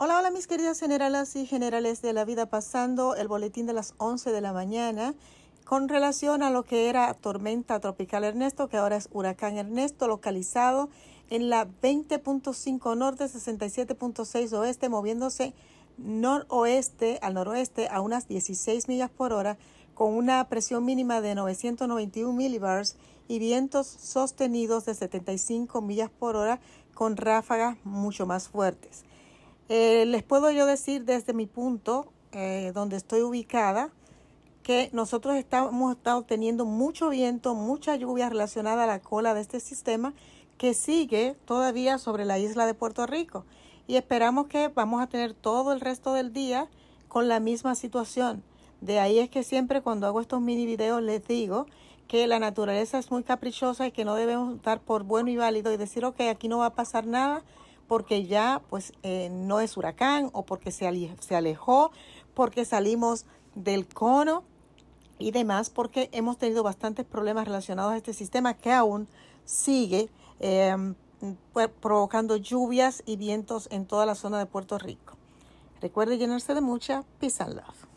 Hola, hola mis queridas generalas y generales de la vida pasando el boletín de las 11 de la mañana con relación a lo que era tormenta tropical Ernesto, que ahora es huracán Ernesto, localizado en la 20.5 norte, 67.6 oeste, moviéndose noroeste al noroeste a unas 16 millas por hora, con una presión mínima de 991 milibars y vientos sostenidos de 75 millas por hora con ráfagas mucho más fuertes. Eh, les puedo yo decir desde mi punto, eh, donde estoy ubicada, que nosotros estamos, hemos estado teniendo mucho viento, mucha lluvia relacionada a la cola de este sistema que sigue todavía sobre la isla de Puerto Rico. Y esperamos que vamos a tener todo el resto del día con la misma situación. De ahí es que siempre cuando hago estos mini videos les digo que la naturaleza es muy caprichosa y que no debemos dar por bueno y válido y decir, ok, aquí no va a pasar nada porque ya pues eh, no es huracán o porque se, alejó, porque salimos del cono y demás, porque hemos tenido bastantes problemas relacionados a este sistema que aún sigue em, pues, provocando lluvias y vientos en toda la zona de Puerto Rico. Recuerde llenarse de mucha peace and love.